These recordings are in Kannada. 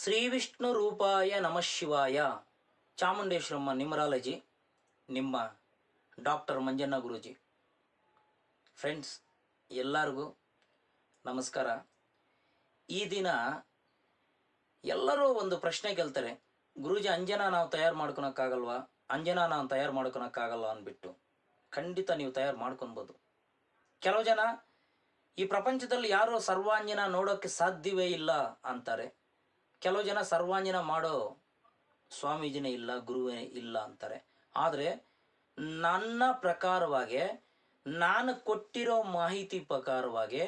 ಶ್ರೀ ವಿಷ್ಣು ರೂಪಾಯ ನಮಃ ಚಾಮುಂಡೇಶ್ವರಮ್ಮ ನಿಮರಾಲಜಿ ನಿಮ್ಮ ಡಾಕ್ಟರ್ ಮಂಜಣ್ಣ ಗುರುಜಿ ಫ್ರೆಂಡ್ಸ್ ಎಲ್ಲರಿಗೂ ನಮಸ್ಕಾರ ಈ ದಿನ ಎಲ್ಲರೂ ಒಂದು ಪ್ರಶ್ನೆ ಕೇಳ್ತಾರೆ ಗುರುಜಿ ಅಂಜನಾ ನಾವು ತಯಾರು ಮಾಡ್ಕೊಳಕ್ಕಾಗಲ್ವಾ ಅಂಜನಾ ನಾವು ತಯಾರು ಮಾಡ್ಕೊಳೋಕ್ಕಾಗಲ್ಲ ಅಂದ್ಬಿಟ್ಟು ಖಂಡಿತ ನೀವು ತಯಾರು ಮಾಡ್ಕೊಬೋದು ಕೆಲವು ಜನ ಈ ಪ್ರಪಂಚದಲ್ಲಿ ಯಾರೋ ಸರ್ವಾಂಜನ ನೋಡೋಕ್ಕೆ ಸಾಧ್ಯವೇ ಇಲ್ಲ ಅಂತಾರೆ ಕೆಲವು ಜನ ಸರ್ವಾಂಜನ ಮಾಡೋ ಸ್ವಾಮೀಜಿನೇ ಇಲ್ಲ ಗುರುವೇ ಇಲ್ಲ ಅಂತಾರೆ ಆದರೆ ನನ್ನ ಪ್ರಕಾರವಾಗಿ ನಾನು ಕೊಟ್ಟಿರೋ ಮಾಹಿತಿ ಪ್ರಕಾರವಾಗಿ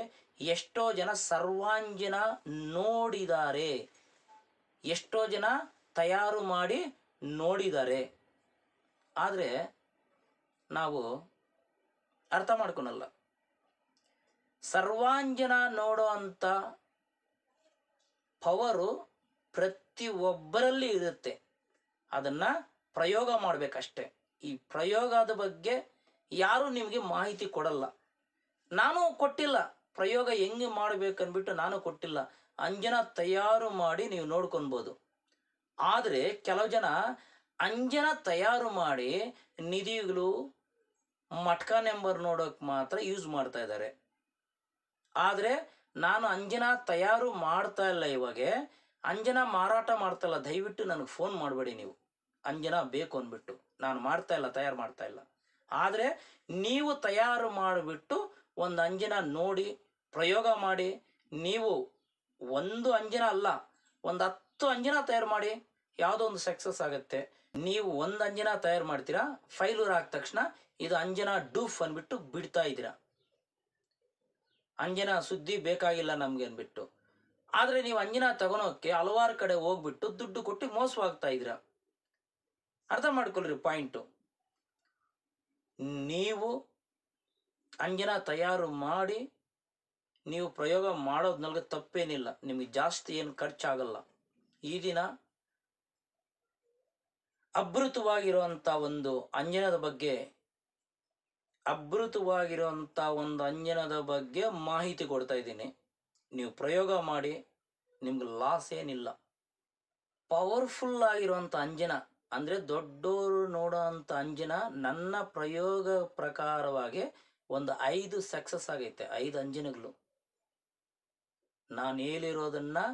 ಎಷ್ಟೋ ಜನ ಸರ್ವಾಂಜನ ನೋಡಿದ್ದಾರೆ ಎಷ್ಟೋ ಜನ ತಯಾರು ಮಾಡಿ ನೋಡಿದ್ದಾರೆ ಆದರೆ ನಾವು ಅರ್ಥ ಮಾಡ್ಕೊಳಲ್ಲ ಸರ್ವಾಂಜನ ನೋಡೋ ಅಂಥ ಪವರು ಪ್ರತಿ ಒಬ್ಬರಲ್ಲಿ ಇರುತ್ತೆ ಅದನ್ನ ಪ್ರಯೋಗ ಮಾಡ್ಬೇಕಷ್ಟೆ ಈ ಪ್ರಯೋಗದ ಬಗ್ಗೆ ಯಾರು ನಿಮಗೆ ಮಾಹಿತಿ ಕೊಡಲ್ಲ ನಾನು ಕೊಟ್ಟಿಲ್ಲ ಪ್ರಯೋಗ ಹೆಂಗೆ ಮಾಡ್ಬೇಕನ್ಬಿಟ್ಟು ನಾನು ಕೊಟ್ಟಿಲ್ಲ ಅಂಜನ ತಯಾರು ಮಾಡಿ ನೀವು ನೋಡ್ಕೊಬೋದು ಆದರೆ ಕೆಲವು ಜನ ಅಂಜನ ತಯಾರು ಮಾಡಿ ನಿಧಿಗಳು ಮಟ್ಕ ನಂಬರ್ ನೋಡೋಕೆ ಮಾತ್ರ ಯೂಸ್ ಮಾಡ್ತಾ ಇದ್ದಾರೆ ಆದರೆ ನಾನು ಅಂಜನ ತಯಾರು ಮಾಡ್ತಾ ಇಲ್ಲ ಇವಾಗೆ ಅಂಜನ ಮಾರಾಟ ಮಾಡ್ತಲ್ಲ ದಯವಿಟ್ಟು ನನಗೆ ಫೋನ್ ಮಾಡಬೇಡಿ ನೀವು ಅಂಜನ ಬೇಕು ಅಂದ್ಬಿಟ್ಟು ನಾನು ಮಾಡ್ತಾ ಇಲ್ಲ ತಯಾರು ಮಾಡ್ತಾ ಇಲ್ಲ ಆದರೆ ನೀವು ತಯಾರು ಮಾಡಿಬಿಟ್ಟು ಒಂದು ಅಂಜನ ನೋಡಿ ಪ್ರಯೋಗ ಮಾಡಿ ನೀವು ಒಂದು ಅಂಜನ ಅಲ್ಲ ಒಂದು ಹತ್ತು ಅಂಜನ ತಯಾರು ಮಾಡಿ ಯಾವುದೋ ಒಂದು ಸಕ್ಸಸ್ ಆಗುತ್ತೆ ನೀವು ಒಂದು ಅಂಜನ ತಯಾರು ಮಾಡ್ತೀರಾ ಫೈಲೂರ್ ಆಗ ತಕ್ಷಣ ಇದು ಅಂಜನ ಡೂಫ್ ಅನ್ಬಿಟ್ಟು ಬಿಡ್ತಾ ಇದ್ದೀರಾ ಅಂಜನ ಸುದ್ದಿ ಬೇಕಾಗಿಲ್ಲ ನಮ್ಗೆ ಅನ್ಬಿಟ್ಟು ಆದರೆ ನೀವು ಅಂಜಿನ ತಗೊಳೋಕ್ಕೆ ಹಲವಾರು ಕಡೆ ಹೋಗ್ಬಿಟ್ಟು ದುಡ್ಡು ಕೊಟ್ಟು ಮೋಸವಾಗ್ತಾ ಇದ್ರ ಅರ್ಥ ಮಾಡ್ಕೊಳ್ರಿ ಪಾಯಿಂಟು ನೀವು ಅಂಜನಾ ತಯಾರು ಮಾಡಿ ನೀವು ಪ್ರಯೋಗ ನಲ್ಗೆ ತಪ್ಪೇನಿಲ್ಲ ನಿಮಗೆ ಜಾಸ್ತಿ ಏನು ಖರ್ಚಾಗಲ್ಲ ಈ ದಿನ ಅಭೃತವಾಗಿರುವಂಥ ಒಂದು ಅಂಜನದ ಬಗ್ಗೆ ಅಭೃತವಾಗಿರುವಂಥ ಒಂದು ಅಂಜನದ ಬಗ್ಗೆ ಮಾಹಿತಿ ಕೊಡ್ತಾ ಇದ್ದೀನಿ ನೀವು ಪ್ರಯೋಗ ಮಾಡಿ ನಿಮ್ಗೆ ಲಾಸ್ ಏನಿಲ್ಲ ಪವರ್ಫುಲ್ ಆಗಿರುವಂಥ ಅಂಜನ ಅಂದರೆ ದೊಡ್ಡೋರು ನೋಡೋ ಅಂಥ ಅಂಜನ ನನ್ನ ಪ್ರಯೋಗ ಪ್ರಕಾರವಾಗಿ ಒಂದು ಐದು ಸಕ್ಸಸ್ ಆಗೈತೆ ಐದು ಅಂಜನಗಳು ನಾನು ಹೇಳಿರೋದನ್ನು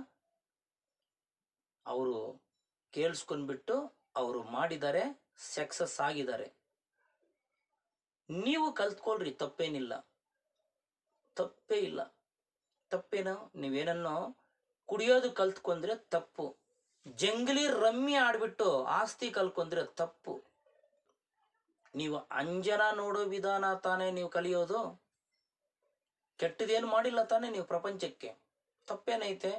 ಅವರು ಕೇಳಿಸ್ಕೊಂಡ್ಬಿಟ್ಟು ಅವರು ಮಾಡಿದ್ದಾರೆ ಸಕ್ಸಸ್ ಆಗಿದ್ದಾರೆ ನೀವು ಕಲ್ತ್ಕೊಳ್ರಿ ತಪ್ಪೇನಿಲ್ಲ ತಪ್ಪೇ ಇಲ್ಲ ತಪ್ಪೇನು ನೀವೇನನ್ನು ಕುಡಿಯೋದು ಕಲ್ತ್ಕೊಂಡ್ರೆ ತಪ್ಪು ಜಂಗಲಿ ರಮ್ಮಿ ಆಡ್ಬಿಟ್ಟು ಆಸ್ತಿ ಕಲ್ತ್ಕೊಂಡ್ರೆ ತಪ್ಪು ನೀವು ಅಂಜನ ನೋಡೋ ವಿಧಾನ ತಾನೇ ನೀವು ಕಲಿಯೋದು ಕೆಟ್ಟದೇನು ಮಾಡಿಲ್ಲ ತಾನೇ ನೀವು ಪ್ರಪಂಚಕ್ಕೆ ತಪ್ಪೇನೈತೆ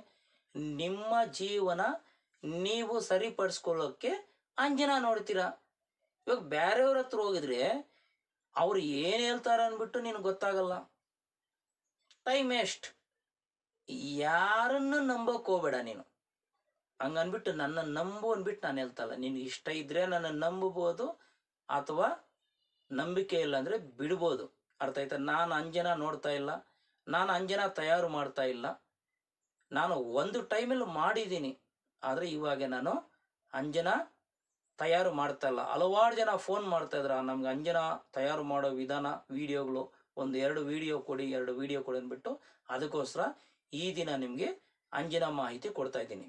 ನಿಮ್ಮ ಜೀವನ ನೀವು ಸರಿಪಡಿಸ್ಕೊಳ್ಳೋಕ್ಕೆ ಅಂಜನ ನೋಡ್ತೀರಾ ಇವಾಗ ಬೇರೆಯವ್ರ ಹತ್ರ ಹೋಗಿದ್ರೆ ಅವ್ರು ಏನು ಹೇಳ್ತಾರೆ ಅಂದ್ಬಿಟ್ಟು ನಿನಗೆ ಗೊತ್ತಾಗಲ್ಲ ಟೈಮ್ ವೇಸ್ಟ್ ಯಾರನ್ನ ನಂಬಕ್ ಹೋಗ್ಬೇಡ ನೀನು ಹಂಗನ್ಬಿಟ್ಟು ನನ್ನ ನಂಬು ಅನ್ಬಿಟ್ಟು ನಾನು ಹೇಳ್ತಲ್ಲ ನಿನ್ಗೆ ಇಷ್ಟ ಇದ್ರೆ ನನ್ನ ನಂಬಬಹುದು ಅಥವಾ ನಂಬಿಕೆ ಇಲ್ಲ ಅಂದ್ರೆ ಬಿಡ್ಬೋದು ಅರ್ಥ ಆಯ್ತಾ ನಾನು ಅಂಜನ ನೋಡ್ತಾ ಇಲ್ಲ ನಾನು ಅಂಜನ ತಯಾರು ಮಾಡ್ತಾ ಇಲ್ಲ ನಾನು ಒಂದು ಟೈಮಲ್ಲಿ ಮಾಡಿದ್ದೀನಿ ಆದರೆ ಇವಾಗ ನಾನು ಅಂಜನ ತಯಾರು ಮಾಡ್ತಾ ಇಲ್ಲ ಹಲವಾರು ಜನ ಫೋನ್ ಮಾಡ್ತಾ ಇದ್ರ ನಮ್ಗೆ ಅಂಜನ ತಯಾರು ಮಾಡೋ ವಿಧಾನ ವಿಡಿಯೋಗಳು ಒಂದು ಎರಡು ವಿಡಿಯೋ ಕೊಡಿ ಎರಡು ವಿಡಿಯೋ ಕೊಡಿ ಅಂದ್ಬಿಟ್ಟು ಅದಕ್ಕೋಸ್ಕರ ಈ ದಿನ ನಿಮ್ಗೆ ಅಂಜಿನ ಮಾಹಿತಿ ಕೊಡ್ತಾ ಇದ್ದೀನಿ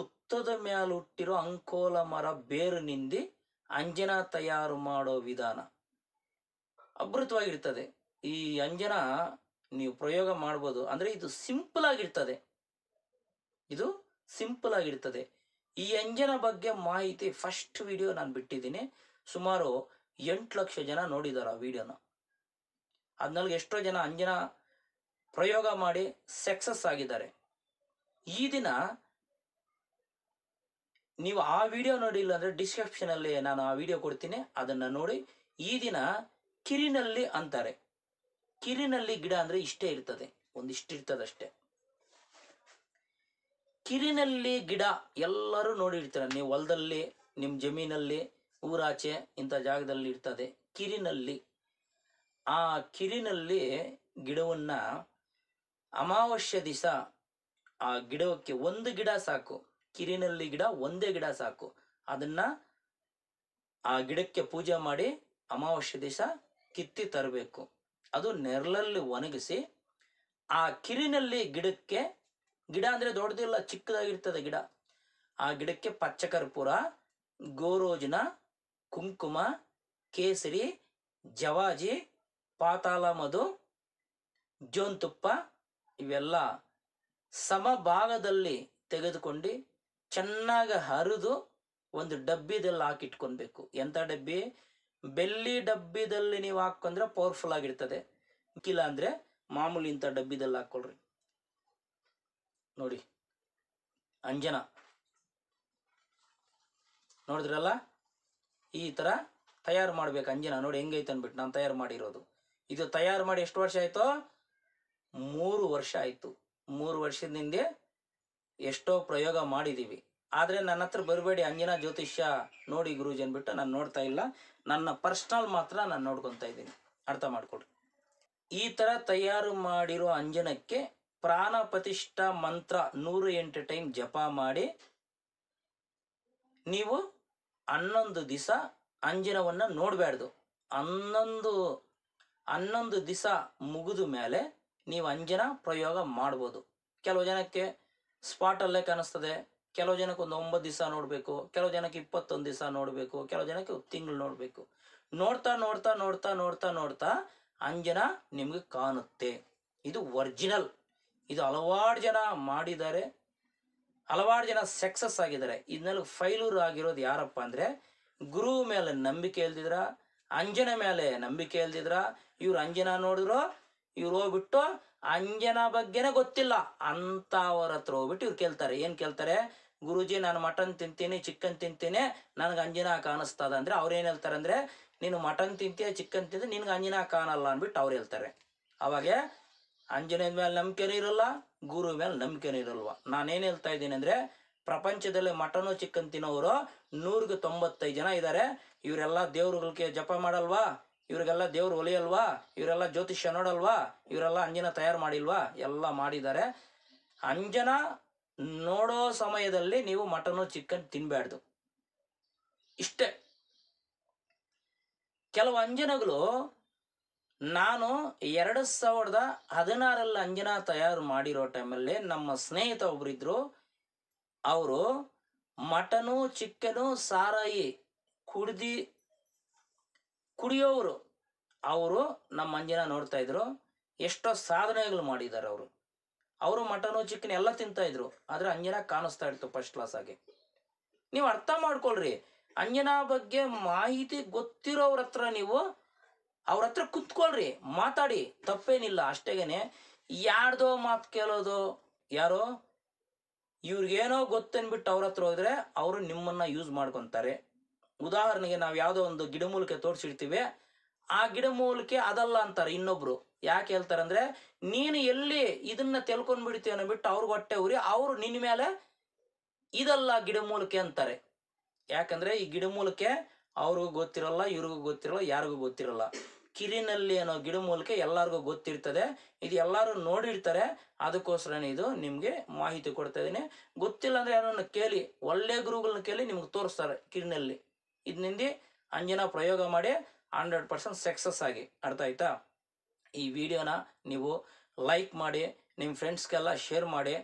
ಉತ್ತದ ಹುಟ್ಟಿರೋ ಅಂಕೋಲ ಮರ ಬೇರು ನಿಂದಿ ಅಂಜನ ತಯಾರು ಮಾಡೋ ವಿಧಾನ ಅಭೃತವಾಗಿರ್ತದೆ ಈ ಅಂಜನ ನೀವು ಪ್ರಯೋಗ ಮಾಡ್ಬೋದು ಅಂದ್ರೆ ಇದು ಸಿಂಪಲ್ ಆಗಿರ್ತದೆ ಇದು ಸಿಂಪಲ್ ಆಗಿರ್ತದೆ ಈ ಅಂಜನ ಬಗ್ಗೆ ಮಾಹಿತಿ ಫಸ್ಟ್ ವಿಡಿಯೋ ನಾನು ಬಿಟ್ಟಿದ್ದೀನಿ ಸುಮಾರು ಎಂಟು ಲಕ್ಷ ಜನ ನೋಡಿದಾರ ಆ ವಿಡಿಯೋನ ಅದ್ನಲ್ಲಿ ಎಷ್ಟೋ ಜನ ಅಂಜನ ಪ್ರಯೋಗ ಮಾಡಿ ಸಕ್ಸಸ್ ಆಗಿದ್ದಾರೆ ಈ ದಿನ ನೀವು ಆ ವಿಡಿಯೋ ನೋಡಿಲ್ಲ ಅಂದ್ರೆ ಡಿಸ್ಕ್ರಿಪ್ಷನ್ ಅಲ್ಲಿ ನಾನು ಆ ವಿಡಿಯೋ ಕೊಡ್ತೀನಿ ಅದನ್ನ ನೋಡಿ ಈ ದಿನ ಕಿರಿನಲ್ಲಿ ಅಂತಾರೆ ಕಿರಿನಲ್ಲಿ ಗಿಡ ಅಂದ್ರೆ ಇಷ್ಟೇ ಇರ್ತದೆ ಒಂದಿಷ್ಟು ಅಷ್ಟೇ ಕಿರಿನಲ್ಲಿ ಗಿಡ ಎಲ್ಲರೂ ನೋಡಿರ್ತಾರೆ ನೀವು ಹೊಲದಲ್ಲಿ ನಿಮ್ಮ ಜಮೀನಲ್ಲಿ ಊರಾಚೆ ಇಂಥ ಜಾಗದಲ್ಲಿ ಇರ್ತದೆ ಕಿರಿನಲ್ಲಿ ಆ ಕಿರಿನಲ್ಲಿ ಗಿಡವನ್ನು ಅಮಾವಾಸ್ಯ ದಿವಸ ಆ ಗಿಡಕ್ಕೆ ಒಂದು ಗಿಡ ಸಾಕು ಕಿರಿನಲ್ಲಿ ಗಿಡ ಒಂದೇ ಗಿಡ ಸಾಕು ಅದನ್ನ ಆ ಗಿಡಕ್ಕೆ ಪೂಜೆ ಮಾಡಿ ಅಮಾವಾಸ್ಯ ದಿವಸ ಕಿತ್ತಿ ತರಬೇಕು ಅದು ನೆರಳಲ್ಲಿ ಒಣಗಿಸಿ ಆ ಕಿರಿನಲ್ಲಿ ಗಿಡಕ್ಕೆ ಗಿಡ ಅಂದ್ರೆ ದೊಡ್ಡದಿಲ್ಲ ಚಿಕ್ಕದಾಗಿರ್ತದೆ ಗಿಡ ಆ ಗಿಡಕ್ಕೆ ಪಚ್ಚ ಕರ್ಪೂರ ಗೋರೋಜನ ಕುಂಕುಮ ಕೇಸರಿ ಜವಾಜಿ ಪಾತಾಳ ಮಧು ಜೋನ್ತುಪ್ಪ ಇವೆಲ್ಲ ಸಮಭಾಗದಲ್ಲಿ ತೆಗೆದುಕೊಂಡು ಚೆನ್ನಾಗಿ ಹರಿದು ಒಂದು ಡಬ್ಬಿದಲ್ಲಿ ಹಾಕಿಟ್ಕೊಬೇಕು ಎಂಥ ಡಬ್ಬಿ ಬೆಳ್ಳಿ ಡಬ್ಬಿದಲ್ಲಿ ನೀವು ಹಾಕೊಂಡ್ರೆ ಪವರ್ಫುಲ್ ಆಗಿರ್ತದೆ ಇಲ್ಲ ಅಂದರೆ ಮಾಮೂಲಿ ಇಂಥ ಡಬ್ಬಿದಲ್ಲಿ ಹಾಕೊಳ್ರಿ ನೋಡಿ ಅಂಜನ ನೋಡಿದ್ರಲ್ಲ ಈ ಥರ ತಯಾರು ಮಾಡ್ಬೇಕು ಅಂಜನ ನೋಡಿ ಹೆಂಗೈತೆ ಅಂದ್ಬಿಟ್ಟು ನಾನು ತಯಾರು ಮಾಡಿರೋದು ಇದು ತಯಾರು ಮಾಡಿ ಎಷ್ಟು ವರ್ಷ ಆಯ್ತೋ ಮೂರು ವರ್ಷ ಆಯ್ತು ಮೂರು ವರ್ಷದಿಂದ ಎಷ್ಟೋ ಪ್ರಯೋಗ ಮಾಡಿದ್ದೀವಿ ಆದರೆ ನನ್ನ ಹತ್ರ ಬರಬೇಡಿ ಅಂಜಿನ ಜ್ಯೋತಿಷ್ಯ ನೋಡಿ ಗುರುಜಿ ಅನ್ಬಿಟ್ಟು ನಾನು ನೋಡ್ತಾ ಇಲ್ಲ ನನ್ನ ಪರ್ಸ್ನಲ್ ಮಾತ್ರ ನಾನು ನೋಡ್ಕೊಂತ ಇದ್ದೀನಿ ಅರ್ಥ ಮಾಡಿಕೊಡ್ರಿ ಈ ಥರ ತಯಾರು ಮಾಡಿರೋ ಅಂಜನಕ್ಕೆ ಪ್ರಾಣ ಮಂತ್ರ ನೂರು ಎಂಟು ಟೈಮ್ ಜಪ ಮಾಡಿ ನೀವು ಹನ್ನೊಂದು ದಿಸ ಅಂಜನವನ್ನು ನೋಡಬಾರ್ದು ಹನ್ನೊಂದು ಹನ್ನೊಂದು ದಿಸ ಮುಗಿದ ಮೇಲೆ ನೀವು ಅಂಜನ ಪ್ರಯೋಗ ಮಾಡ್ಬೋದು ಕೆಲವು ಜನಕ್ಕೆ ಸ್ಪಾಟಲ್ಲೇ ಕಾಣಿಸ್ತದೆ ಕೆಲವು ಜನಕ್ಕೆ ಒಂದು ಒಂಬತ್ತು ದಿವಸ ನೋಡಬೇಕು ಕೆಲವು ಜನಕ್ಕೆ ಇಪ್ಪತ್ತೊಂದು ದಿವಸ ನೋಡಬೇಕು ಕೆಲವು ಜನಕ್ಕೆ ತಿಂಗಳು ನೋಡಬೇಕು ನೋಡ್ತಾ ನೋಡ್ತಾ ನೋಡ್ತಾ ನೋಡ್ತಾ ನೋಡ್ತಾ ಅಂಜನ ನಿಮಗೆ ಕಾಣುತ್ತೆ ಇದು ಒರ್ಜಿನಲ್ ಇದು ಹಲವಾರು ಜನ ಮಾಡಿದ್ದಾರೆ ಹಲವಾರು ಜನ ಸಕ್ಸಸ್ ಆಗಿದ್ದಾರೆ ಇದನ್ನೆಲ್ಲ ಫೈಲೂರ್ ಆಗಿರೋದು ಯಾರಪ್ಪ ಅಂದರೆ ಗುರು ಮೇಲೆ ನಂಬಿಕೆ ಇಲ್ದಿದ್ರ ಅಂಜನ ಮೇಲೆ ನಂಬಿಕೆ ಇಲ್ದಿದ್ರ ಇವ್ರು ಅಂಜನ ನೋಡಿದ್ರು ಇವ್ರು ಹೋಗ್ಬಿಟ್ಟು ಅಂಜನ ಬಗ್ಗೆನೇ ಗೊತ್ತಿಲ್ಲ ಅಂತ ಅವ್ರ ಹತ್ರ ಹೋಗ್ಬಿಟ್ಟು ಇವ್ರು ಕೇಳ್ತಾರೆ ಏನು ಕೇಳ್ತಾರೆ ಗುರುಜಿ ನಾನು ಮಟನ್ ತಿಂತೀನಿ ಚಿಕನ್ ತಿಂತೀನಿ ನನಗೆ ಅಂಜನ ಕಾಣಿಸ್ತದ ಅಂದ್ರೆ ಅವ್ರು ಏನು ಹೇಳ್ತಾರೆ ಅಂದ್ರೆ ನೀನು ಮಟನ್ ತಿಂತೀಯ ಚಿಕನ್ ತಿಂತೀನಿ ನಿನ್ಗೆ ಅಂಜನ ಕಾಣಲ್ಲ ಅಂದ್ಬಿಟ್ಟು ಅವ್ರು ಹೇಳ್ತಾರೆ ಅವಾಗ ಅಂಜನದ ಮೇಲೆ ನಂಬಿಕೆನೂ ಇರಲ್ಲ ಗುರು ಮೇಲೆ ನಂಬಿಕೆನೂ ಇರಲ್ವ ನಾನೇನು ಹೇಳ್ತಾ ಇದ್ದೀನಿ ಅಂದ್ರೆ ಪ್ರಪಂಚದಲ್ಲಿ ಮಟನು ಚಿಕನ್ ತಿನ್ನೋರು ನೂರಿಗೆ ತೊಂಬತ್ತೈದು ಜನ ಇದ್ದಾರೆ ಇವರೆಲ್ಲ ದೇವ್ರಗಳಿಗೆ ಜಪ ಮಾಡಲ್ವಾ ಇವರಿಗೆಲ್ಲ ದೇವ್ರು ಒಲಿಯಲ್ವಾ ಇವರೆಲ್ಲ ಜ್ಯೋತಿಷ್ಯ ನೋಡಲ್ವಾ ಇವರೆಲ್ಲ ಅಂಜನ ತಯಾರು ಮಾಡಿಲ್ವಾ ಎಲ್ಲ ಮಾಡಿದ್ದಾರೆ ಅಂಜನ ನೋಡೋ ಸಮಯದಲ್ಲಿ ನೀವು ಮಟನು ಚಿಕನ್ ತಿನ್ಬಾರ್ದು ಇಷ್ಟೇ ಕೆಲವು ಅಂಜನಗಳು ನಾನು ಎರಡು ಸಾವಿರದ ಹದಿನಾರಲ್ಲಿ ಅಂಜನ ತಯಾರು ಮಾಡಿರೋ ಟೈಮಲ್ಲಿ ನಮ್ಮ ಸ್ನೇಹಿತ ಒಬ್ಬರಿದ್ರು ಅವರು ಮಟನು ಚಿಕನು ಸಾರಾಯಿ ಕುಡ್ದು ಕುಡಿಯೋರು ಅವರು ನಮ್ಮ ಮಂಜಿನ ನೋಡ್ತಾ ಇದ್ರು ಎಷ್ಟೋ ಸಾಧನೆಗಳು ಮಾಡಿದ್ದಾರೆ ಅವರು ಅವರು ಮಟನು ಚಿಕನ್ ಎಲ್ಲ ತಿಂತಾ ಇದ್ರು ಆದ್ರೆ ಅಂಜನ ಕಾಣಿಸ್ತಾ ಇತ್ತು ಫಸ್ಟ್ ಕ್ಲಾಸ್ ಆಗಿ ನೀವು ಅರ್ಥ ಮಾಡ್ಕೊಳ್ರಿ ಅಂಜನ ಬಗ್ಗೆ ಮಾಹಿತಿ ಗೊತ್ತಿರೋರ ಹತ್ರ ನೀವು ಅವ್ರ ಹತ್ರ ಕುತ್ಕೊಳ್ರಿ ಮಾತಾಡಿ ತಪ್ಪೇನಿಲ್ಲ ಅಷ್ಟೇಗೇನೆ ಯಾರ್ದೋ ಮಾತು ಕೇಳೋದು ಯಾರೋ ಇವ್ರಿಗೇನೋ ಗೊತ್ತನ್ಬಿಟ್ಟು ಅವ್ರ ಹತ್ರ ಹೋದ್ರೆ ಅವರು ನಿಮ್ಮನ್ನ ಯೂಸ್ ಮಾಡ್ಕೊತಾರೆ ಉದಾಹರಣೆಗೆ ನಾವು ಯಾವುದೋ ಒಂದು ಗಿಡಮೂಲಿಕೆ ತೋರಿಸಿರ್ತೀವಿ ಆ ಗಿಡಮೂಲಿಕೆ ಅದಲ್ಲ ಅಂತಾರೆ ಇನ್ನೊಬ್ರು ಯಾಕೆ ಹೇಳ್ತಾರೆ ಅಂದ್ರೆ ನೀನು ಎಲ್ಲಿ ಇದನ್ನ ಅನ್ನೋ ಬಿಟ್ಟು ಅವ್ರಿಗೆ ಹೊಟ್ಟೆ ಉರಿ ಅವರು ನಿನ್ನ ಮೇಲೆ ಇದಲ್ಲ ಗಿಡಮೂಲಿಕೆ ಅಂತಾರೆ ಯಾಕಂದ್ರೆ ಈ ಗಿಡಮೂಲಿಕೆ ಅವ್ರಿಗೂ ಗೊತ್ತಿರಲ್ಲ ಇವ್ರಿಗೂ ಗೊತ್ತಿರಲ್ಲ ಯಾರಿಗೂ ಗೊತ್ತಿರಲ್ಲ ಕಿರಿನಲ್ಲಿ ಅನ್ನೋ ಗಿಡಮೂಲಿಕೆ ಎಲ್ಲರಿಗೂ ಗೊತ್ತಿರ್ತದೆ ಇದು ಎಲ್ಲರೂ ನೋಡಿರ್ತಾರೆ ಅದಕ್ಕೋಸ್ಕರನೇ ಇದು ನಿಮಗೆ ಮಾಹಿತಿ ಕೊಡ್ತಾ ಇದ್ದೀನಿ ಗೊತ್ತಿಲ್ಲ ಅಂದ್ರೆ ಏನೋ ಕೇಳಿ ಒಳ್ಳೆ ಗುರುಗಳನ್ನ ಕೇಳಿ ನಿಮ್ಗೆ ತೋರಿಸ್ತಾರೆ ಕಿರಿನಲ್ಲಿ ಇದನಿಂದ ಅಂಜನ ಪ್ರಯೋಗ ಮಾಡಿ ಹಂಡ್ರೆಡ್ ಪರ್ಸೆಂಟ್ ಸಕ್ಸಸ್ ಆಗಿ ಅರ್ಥ ಆಯ್ತಾ ಈ ವಿಡಿಯೋನ ನೀವು ಲೈಕ್ ಮಾಡಿ ನಿಮ್ಮ ಫ್ರೆಂಡ್ಸ್ಗೆಲ್ಲ ಶೇರ್ ಮಾಡಿ